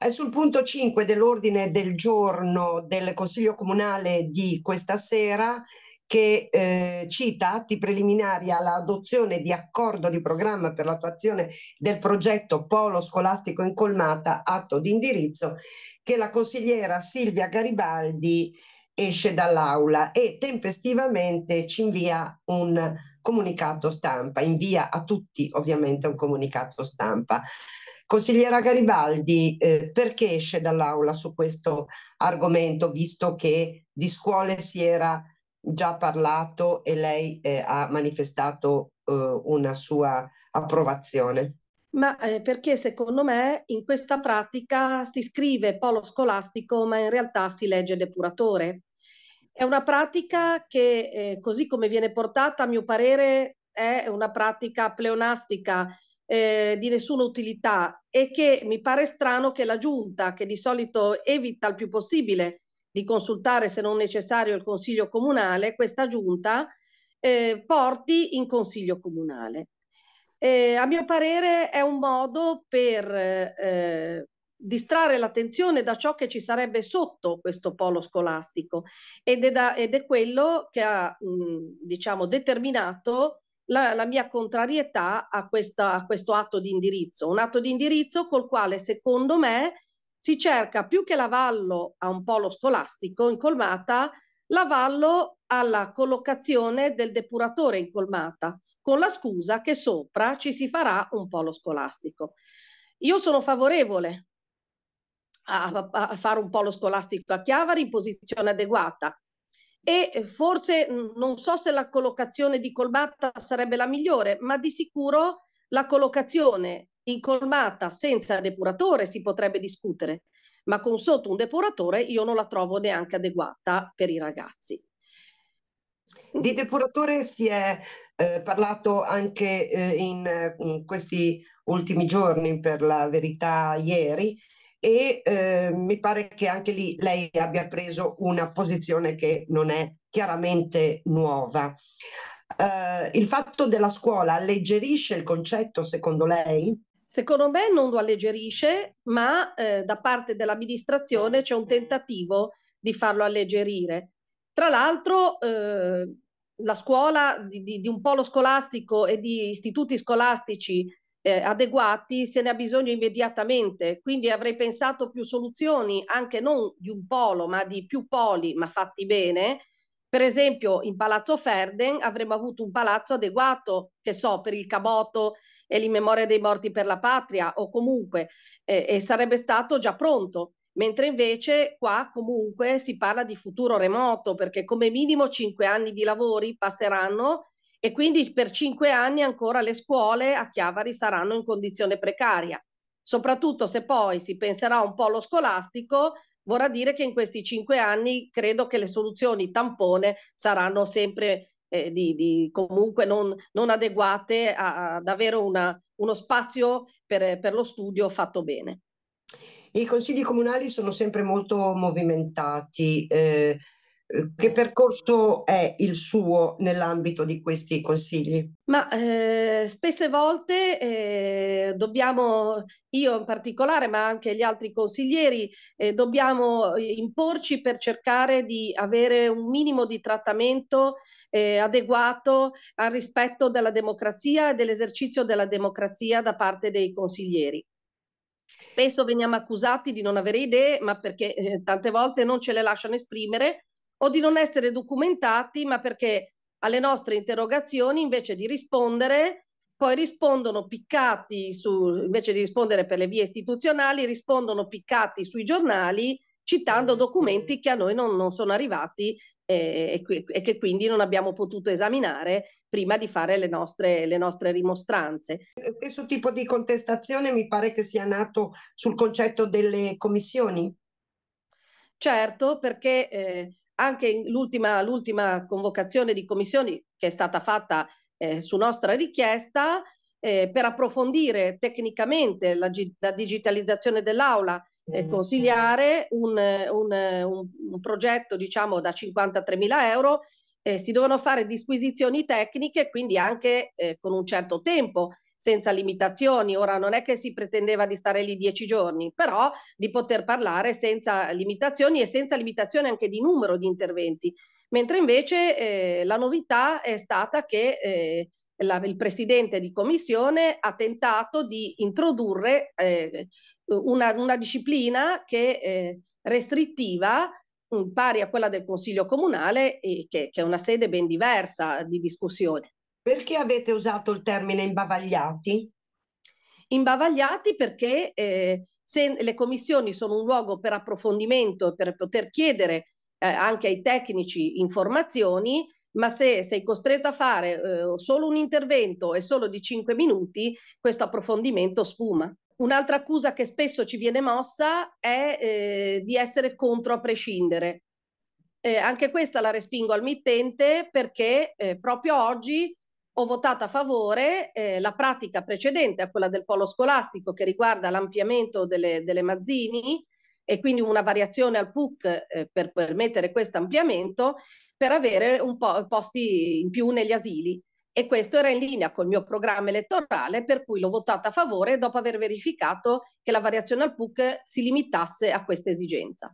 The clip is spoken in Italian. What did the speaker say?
È eh, sul punto 5 dell'ordine del giorno del Consiglio Comunale di questa sera che eh, cita atti preliminari all'adozione di accordo di programma per l'attuazione del progetto Polo Scolastico Incolmata, atto di indirizzo, che la consigliera Silvia Garibaldi esce dall'aula e tempestivamente ci invia un comunicato stampa, invia a tutti ovviamente un comunicato stampa. Consigliera Garibaldi, eh, perché esce dall'aula su questo argomento, visto che di scuole si era già parlato e lei eh, ha manifestato eh, una sua approvazione? Ma eh, perché secondo me in questa pratica si scrive polo scolastico, ma in realtà si legge depuratore. È una pratica che, eh, così come viene portata, a mio parere, è una pratica pleonastica eh, di nessuna utilità e che mi pare strano che la giunta, che di solito evita il più possibile di consultare se non necessario il consiglio comunale, questa giunta eh, porti in consiglio comunale. Eh, a mio parere è un modo per eh, distrarre l'attenzione da ciò che ci sarebbe sotto questo polo scolastico ed è, da, ed è quello che ha mh, diciamo, determinato la, la mia contrarietà a, questa, a questo atto di indirizzo, un atto di indirizzo col quale secondo me si cerca più che l'avallo a un polo scolastico in colmata, l'avallo alla collocazione del depuratore in colmata, con la scusa che sopra ci si farà un polo scolastico. Io sono favorevole a, a, fare un polo scolastico a Chiavari in posizione adeguata, e eh, forse mm, non so se la collocazione di colmata sarebbe la migliore, ma di sicuro la collocazione in colmata senza depuratore si potrebbe discutere, ma con sotto un depuratore io non la trovo neanche adeguata per i ragazzi. Di depuratore si è eh, parlato anche eh, in, eh, in, questi ultimi giorni, per la verità ieri, e eh, mi pare che anche lì lei abbia preso una posizione che non è chiaramente nuova. Eh, il fatto della scuola alleggerisce il concetto secondo lei? Secondo me non lo alleggerisce, ma eh, da parte dell'amministrazione c'è un tentativo di farlo alleggerire. Tra l'altro eh, la scuola di, di, di un polo scolastico e di istituti scolastici eh, adeguati se ne ha bisogno immediatamente. Quindi avrei pensato più soluzioni, anche non di un polo, ma di più poli, ma fatti bene. Per esempio, in Palazzo Ferden avremmo avuto un palazzo adeguato, che so, per il Caboto e l'immemoria dei morti per la patria, o comunque, eh, e sarebbe stato già pronto. Mentre invece qua comunque si parla di futuro remoto, perché come minimo cinque anni di lavori passeranno e quindi per cinque anni ancora le scuole a Chiavari saranno in condizione precaria. Soprattutto se poi si penserà un po' allo scolastico, vorrà dire che in questi cinque anni credo che le soluzioni tampone saranno sempre eh, di, di, comunque non, non adeguate a, ad avere una, uno spazio per, per lo studio fatto bene. I consigli comunali sono sempre molto movimentati. Eh Ehm, che percorso è il suo nell'ambito di questi consigli? Ma eh, spesse volte eh, dobbiamo, io in particolare, ma anche gli altri consiglieri, eh, dobbiamo ehm, imporci per cercare di avere un minimo di trattamento ehm, adeguato al rispetto della democrazia e dell'esercizio della democrazia da parte dei consiglieri. Spesso veniamo accusati di non avere idee, ma perché tante volte non ce le lasciano esprimere o di non essere documentati, ma perché alle nostre interrogazioni invece di rispondere, poi rispondono piccati su, invece di rispondere per le vie istituzionali, rispondono piccati sui giornali citando mm. documenti che a noi non, non sono arrivati eh, e, e, che quindi non abbiamo potuto esaminare prima di fare le nostre, le nostre rimostranze. Questo tipo di contestazione mi pare che sia nato sul concetto delle commissioni. Certo, perché eh, anche l'ultima, l'ultima convocazione di commissioni che è stata fatta eh, su nostra richiesta eh, per approfondire tecnicamente la, la digitalizzazione dell'aula, e mm. consigliare un, un, un, un, progetto diciamo da mila euro, eh, si devono fare disquisizioni tecniche quindi anche eh, con un certo tempo senza limitazioni. Ora non è che si pretendeva di stare lì dieci giorni, però di poter parlare senza limitazioni e senza limitazioni anche di numero di interventi. Mentre invece eh, la novità è stata che eh, la, il presidente di commissione ha tentato di introdurre eh, una, una, disciplina che eh, restrittiva mm, pari a quella del Consiglio Comunale, e che, che è una sede ben diversa di discussione. Perché avete usato il termine imbavagliati? Imbavagliati perché eh, se le commissioni sono un luogo per approfondimento, per poter chiedere eh, anche ai tecnici informazioni, ma se sei costretto a fare eh, solo un intervento e solo di 5 minuti, questo approfondimento sfuma. Un'altra accusa che spesso ci viene mossa è eh, di essere contro a prescindere. Eh, anche questa la respingo al mittente perché eh, proprio oggi ho votato a favore eh, la pratica precedente a quella del polo scolastico che riguarda l'ampliamento delle, delle mazzini e quindi una variazione al PUC eh, per permettere questo ampliamento per avere un po' posti in più negli asili. E questo era in linea col mio programma elettorale, per cui l'ho votata a favore dopo aver verificato che la variazione al PUC si limitasse a questa esigenza.